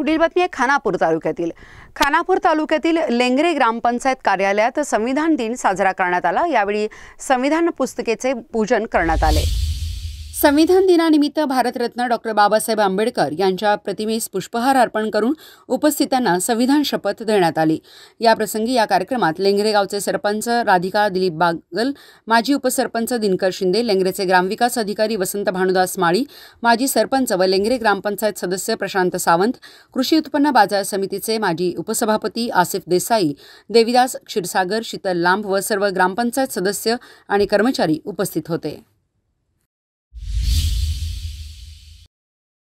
पुढील बातमी आहे खानापूर तालुक्यातील खानापूर तालुक्यातील लेंगरे ग्रामपंचायत कार्यालयात संविधान दिन साजरा करण्यात आला यावेळी संविधान पुस्तकेचे पूजन करण्यात आले संविधान दिनानिमित्त भारतरत्न डॉक्टर बाबासाहेब आंबेडकर यांच्या प्रतिमेस पुष्पहार अर्पण करून उपस्थितांना संविधान शपथ देण्यात आली याप्रसंगी या कार्यक्रमात लेंगरेगावचे सरपंच राधिका दिलीप बागल माजी उपसरपंच दिनकर शिंदे लेंगरेचे ग्रामविकास अधिकारी वसंत भानुदास माळी माजी सरपंच व लेंगरे ग्रामपंचायत सदस्य प्रशांत सावंत कृषी उत्पन्न बाजार समितीचे माजी उपसभापती आसिफ देसाई देविदास क्षीरसागर शीतल लांब व सर्व ग्रामपंचायत सदस्य आणि कर्मचारी उपस्थित होते